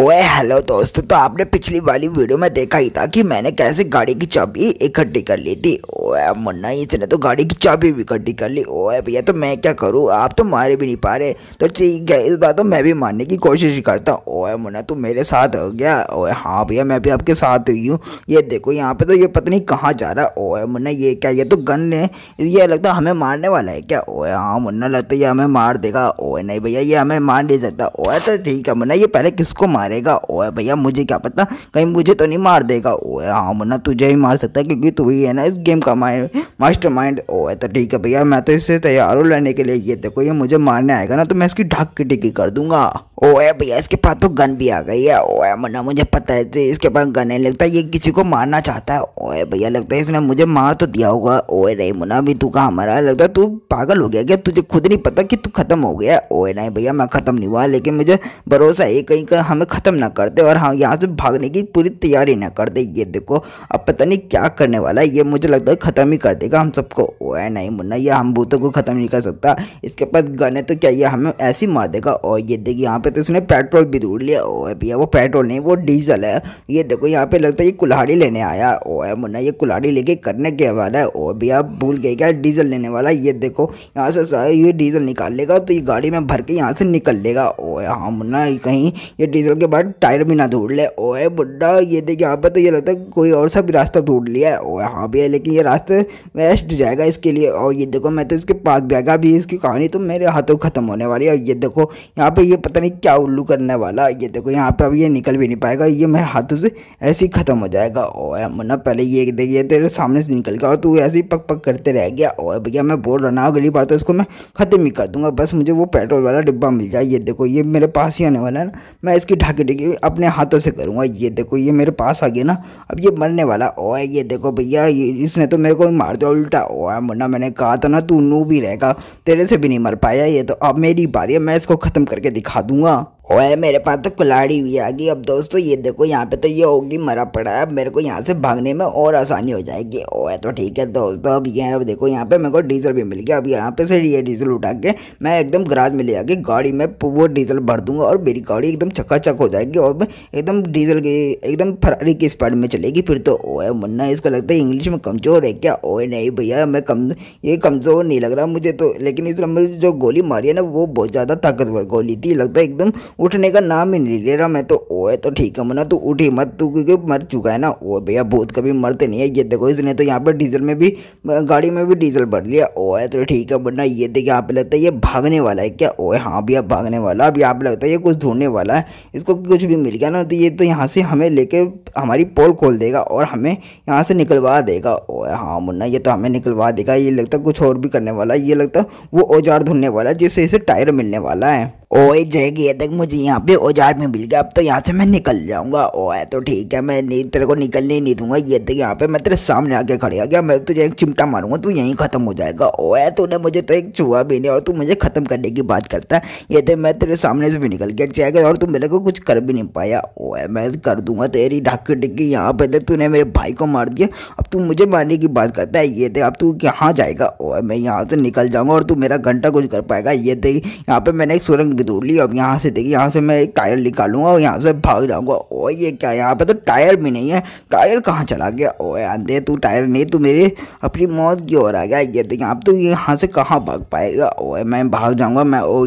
ओए हेलो दोस्तों तो आपने पिछली वाली वीडियो में देखा ही था कि मैंने कैसे गाड़ी की चाबी इकट्ठी कर ली थी ओए मुन्ना इसने तो गाड़ी की चाबी भी इकट्ठी कर ली ओए भैया तो मैं क्या करूँ आप तो मारे भी नहीं पा रहे तो ठीक है इस बार तो मैं भी मारने की कोशिश करता हूँ ओए मुन्ना तू मेरे साथ हो गया ओए हाँ भैया मैं भी आपके साथ हुई हूँ ये देखो यहाँ पे तो ये पता नहीं कहाँ जा रहा ओए मुन्ना ये क्या ये तो गन है ये लगता है हमें मारने वाला है क्या ओए हाँ मुन्ना लगता है ये हमें मार देगा ओए नहीं भैया ये हमें मार नहीं सकता ओए तो ठीक है मुन्ना ये पहले किसको मार मारेगा ओए भैया मुझे क्या पता कहीं मुझे तो नहीं मार देगा ओए हाँ मुन्ना तुझे ही मार सकता है क्योंकि तू ही है ना इस गेम का माइंड मास्टर माइंड ओए तो ठीक है भैया मैं तो इससे तैयार हूँ लड़ने के लिए ये देखो ये मुझे मारने आएगा ना तो मैं इसकी ढक की टिकी कर दूंगा ओए भैया इसके पास तो गन भी आ गई है ओए मुन्ना मुझे पता है इसके पास गन है लगता है ये किसी को मारना चाहता है ओए भैया लगता है इसने मुझे मार तो दिया होगा ओए नहीं मुन्ना अभी तू कहाँ मरा लगता है तू पागल हो गया क्या तुझे खुद नहीं पता कि तू खत्म हो गया ओए नहीं भैया मैं खत्म नहीं हुआ लेकिन मुझे भरोसा है कहीं का हमें ख़त्म ना कर दे और हाँ यहाँ से भागने की पूरी तैयारी ना कर दे ये देखो अब पता नहीं क्या करने वाला है ये मुझे लगता है ख़त्म ही कर देगा हम सबको ओ है नहीं मुन्ना ये हम भूतों को ख़त्म नहीं कर सकता इसके पास गन है तो क्या ये हमें ऐसे ही मार देगा और ये देखिए यहाँ पे तो इसने पेट्रोल भी ढूंढ लिया ओ भैया वो पेट्रोल नहीं वो डीजल है ये देखो यहाँ पे लगता है ये कुल्हाड़ी लेने आया ओ है मुन्ना ये कुल्हाड़ी लेके करने के वाला है ओ भैया भूल गए क्या डीजल लेने वाला ये देखो यहाँ से ये डीजल निकाल लेगा तो ये गाड़ी में भर के यहाँ से निकल लेगा ओ हाँ मुन्ना कहीं ये डीजल के बाद टायर भी ना ढूंढ ले ओए बुड्ढा ये देखिए यहाँ पर तो ये लगता है कोई और सा भी रास्ता ढूंढ लिया है ओए हाँ भी है लेकिन ये रास्ता वेस्ट जाएगा इसके लिए और ये देखो मैं तो इसके पास भी आएगा अभी इसकी कहानी तो मेरे हाथों ख़त्म होने वाली है और ये देखो यहाँ पर ये पता नहीं क्या उल्लू करने वाला ये देखो यहाँ पर अब ये निकल भी नहीं पाएगा ये मेरे हाथों से ऐसे ही ख़त्म हो जाएगा ओए मुन्ना पहले ये देखिए तेरे सामने से निकल गया और तू ऐसे ही पक पक करते रह गया ओ भैया मैं बोल रहा ना अगली बार तो इसको मैं ख़त्म ही कर दूंगा बस मुझे वो पेट्रोल वाला डिब्बा मिल जाए ये देखो ये मेरे पास ही आने वाला है ना मैं इसकी उठा के अपने हाथों से करूँगा ये देखो ये मेरे पास आ गया ना अब ये मरने वाला ओ ये देखो भैया इसने तो मेरे को मार दिया उल्टा ओ मुन्ना मैंने कहा था ना तू नू भी रहेगा तेरे से भी नहीं मर पाया ये तो अब मेरी बारी है मैं इसको ख़त्म करके दिखा दूंगा ओए मेरे पास तो कुलाड़ी हुई आ गई अब दोस्तों ये देखो यहाँ पे तो ये होगी मरा पड़ा है अब मेरे को यहाँ से भागने में और आसानी हो जाएगी ओए तो ठीक है दोस्तों अब ये अब देखो यहाँ पे मेरे को डीजल भी मिल गया अब यहाँ पे से ये डीजल उठा के मैं एकदम ग्राज में ले आके गाड़ी में वो डीजल भर दूंगा और मेरी गाड़ी एकदम चकाचक हो जाएगी और एकदम डीजल की एकदम फरारी की स्पीड में चलेगी फिर तो ओ मुन्ना इसको लगता है इंग्लिश में कमज़ोर है क्या ओए नहीं भैया मैं कम ये कमज़ोर नहीं लग रहा मुझे तो लेकिन इस नंबर जो गोली मारी है ना वो बहुत ज़्यादा ताकतवर गोली थी लगता है एकदम उठने का नाम ही नहीं ले रहा मैं तो ओए तो ठीक है मना तू उठी मत तू क्योंकि मर चुका है ना ओ भैया भूत कभी मरते नहीं है ये देखो इसने तो यहाँ पर डीजल में भी गाड़ी में भी डीजल भर लिया ओए तो ठीक है मरना ये देखिए यहाँ पे लगता है ये भागने वाला है क्या ओए हाँ भैया भागने वाला अब यहाँ पे लगता है ये कुछ ढूंढने वाला है इसको कुछ भी मिल गया ना तो ये तो यहाँ से हमें लेके हमारी पोल खोल देगा और हमें यहाँ से निकलवा देगा ओए हाँ मुन्ना ये तो हमें निकलवा देगा ये लगता कुछ और भी करने वाला है ये लगता वो औजार ढूंढने वाला है जिससे इसे टायर मिलने वाला है ओए जाएगी ये देख मुझे यहाँ पे औजार में मिल गया अब तो यहाँ से मैं निकल जाऊँगा ओए तो ठीक है मैं नहीं तेरे को निकलने ही नहीं दूंगा ये तक यहाँ पे मैं तेरे सामने आके खड़े आ गया मैं तुझे एक चिमटा मारूंगा तू यहीं ख़त्म हो जाएगा ओए तूने मुझे तो एक छुआ भी नहीं और तू मुझे ख़त्म करने की बात करता है ये देख मैं तेरे सामने से भी निकल गया चेक और तू मेरे को कुछ कर भी नहीं पाया ओए मैं कर दूंगा तेरी ढाकी डिक्की यहाँ पे देख तूने मेरे भाई को मार दिया अब तू मुझे मारने की बात करता है ये देख अब तू यहाँ जाएगा ओ मैं यहाँ से निकल जाऊँगा और तू मेरा घंटा कुछ कर पाएगा ये देख यहाँ पर मैंने एक सुरंग की दूर ली अब यहाँ से देखिए यहाँ से मैं एक टायर निकालूंगा और यहाँ से भाग जाऊँगा ओ ये क्या यहाँ पे तो टायर भी नहीं है टायर कहाँ चला गया ओ आंधे तू टायर नहीं तू मेरे अपनी मौत की ओर आ गया ये देखिए आप तो यहाँ से कहाँ भाग पाएगा ओ मैं भाग जाऊँगा मैं ओ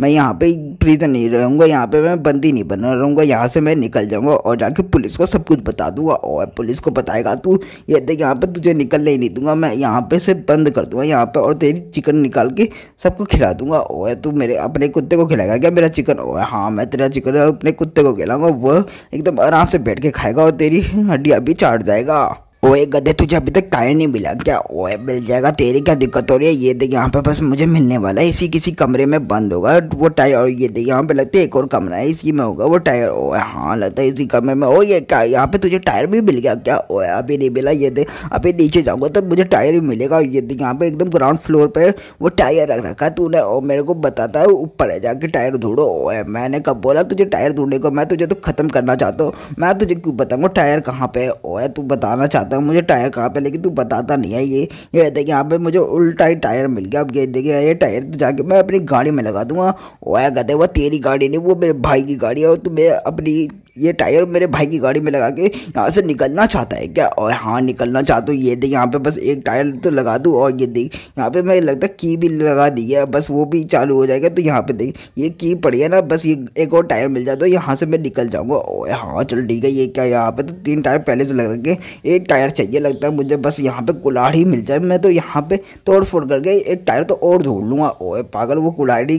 मैं यहाँ पर प्रिजन नहीं रहूँगा यहाँ पर मैं बंदी नहीं बना रहूँगा यहाँ से मैं निकल जाऊँगा और जाके पुलिस को सब कुछ बता दूँगा और पुलिस को बताएगा तू ये देख यहाँ पर तुझे निकलने ही नहीं दूंगा मैं यहाँ पर से बंद कर दूंगा यहाँ पर और तेरी चिकन निकाल के सबको खिला दूंगा ओए तू मेरे अपने कुत्ते को खिलाएगा क्या मेरा चिकन ओ हाँ मैं तेरा चिकन अपने कुत्ते को खिलाऊंगा वह एकदम आराम से बैठ के खाएगा और तेरी हड्डियाँ भी चाट जाएगा ओए गधे तुझे अभी तक टायर नहीं मिला क्या ओए मिल जाएगा तेरी क्या दिक्कत हो रही है ये देख यहाँ पे बस मुझे मिलने वाला है इसी किसी कमरे में बंद होगा वो टायर और ये देख यहाँ पे लगता है एक और कमरा है इसी में होगा वो टायर ओए हाँ लगता है इसी कमरे में ओ ये क्या यहाँ पे तुझे टायर भी मिल गया क्या ओए अभी नहीं मिला ये देख अभी नीचे जाऊँगा तो मुझे टायर भी मिलेगा और ये देख यहाँ पे एकदम ग्राउंड फ्लोर पर वो टायर रख रखा तू ने मेरे को बताता है ऊपर है जाके टायर ढूंढो ओए मैंने कब बोला तुझे टायर ढूंढने को मैं तुझे तो ख़त्म करना चाहता हूँ मैं तुझे क्यों बताऊँगा टायर कहाँ पे ओए तू बताना चाहता चाहता हूँ मुझे टायर कहाँ पे लेकिन तू बताता नहीं है ये ये देखिए यहाँ पे मुझे उल्टा ही टायर मिल गया अब ये देखिए ये टायर तो जाके मैं अपनी गाड़ी में लगा दूंगा ओया कहते वो तेरी गाड़ी नहीं वो मेरे भाई की गाड़ी है और तुम्हें अपनी ये टायर मेरे भाई की गाड़ी में लगा के यहाँ से निकलना चाहता है क्या और हाँ निकलना चाहता हूँ ये देख यहाँ पे बस एक टायर तो लगा दूँ और ये देख यहाँ पे मैं लगता की भी लगा दी है बस वो भी चालू हो जाएगा तो यहाँ पे देख ये की पड़ी है ना बस ये एक और टायर मिल जाए है तो यहाँ से मैं निकल जाऊँगा ओ हाँ चल ठीक है ये क्या यहाँ पर तो तीन टायर पहले से लग रखे एक टायर चाहिए लगता है मुझे बस यहाँ पर कुल्हाड़ी मिल जाए मैं तो यहाँ पर तोड़ फोड़ करके एक टायर तो और ढूंढ लूँगा ओए पागल वो कुल्हाड़ी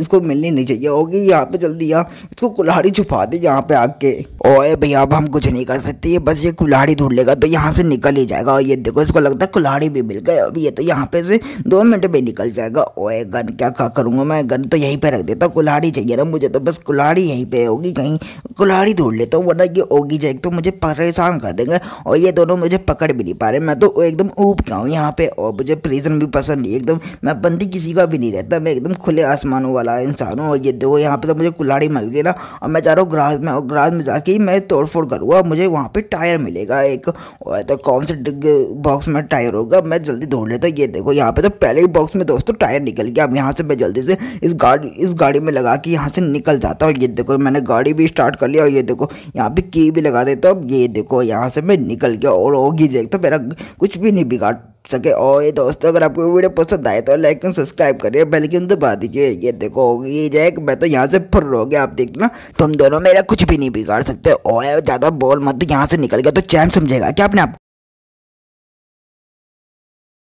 इसको मिलनी नहीं चाहिए होगी यहाँ पर जल्दी यहाँ इसको कुल्हाड़ी छुपा दे यहाँ पर आग के ओए भैया अब हम कुछ नहीं कर सकते ये बस ये कुल्हाड़ी ढूंढ लेगा तो यहाँ से निकल ही जाएगा और ये देखो इसको लगता है कुल्हाड़ी भी मिल गए अब ये तो यहाँ पे से दो मिनट में निकल जाएगा ओए गन क्या क्या करूँगा मैं गन तो यहीं पे रख देता हूँ कुल्हाड़ी चाहिए ना मुझे तो बस कुल्हाड़ी यहीं पे होगी कहीं कुल्हाड़ी ढूंढ लेता हूँ वरना ये होगी जाएगी तो मुझे परेशान कर देंगे और ये दोनों मुझे पकड़ भी नहीं पा रहे मैं तो एकदम ऊब गया हूँ यहाँ पे और मुझे प्रिजन भी पसंद नहीं एकदम मैं बंदी किसी का भी नहीं रहता मैं एकदम खुले आसमानों वाला इंसान हूँ और ये देखो यहाँ पे तो मुझे कुल्हाड़ी मिल गई ना और मैं चाह रहा हूँ ग्रास में और गराज में जाके मैं तोड़फोड़ करूँगा मुझे वहाँ पे टायर मिलेगा एक और तो कौन से बॉक्स में टायर होगा मैं जल्दी ढूंढ लेता ये देखो यहाँ पे तो पहले ही बॉक्स में दोस्तों टायर निकल गया अब यहाँ से मैं जल्दी से इस गाड़ी इस गाड़ी में लगा के यहाँ से निकल जाता हूँ ये देखो मैंने गाड़ी भी स्टार्ट कर लिया और ये देखो यहाँ पे की भी लगा देता हूँ ये देखो यहाँ से मैं निकल गया और होगी देखता तो मेरा कुछ भी नहीं बिगाड़ सके और ये दोस्तों अगर आपको वीडियो पसंद आए तो लाइक एंड सब्सक्राइब करिए बेल की दबा दीजिए ये देखो ये जाए मैं तो यहाँ से फुर रो गया आप देख ना तुम तो दोनों मेरा कुछ भी नहीं बिगाड़ सकते और ज़्यादा बोल मत तो यहाँ से निकल गया तो चैन समझेगा क्या अपने आप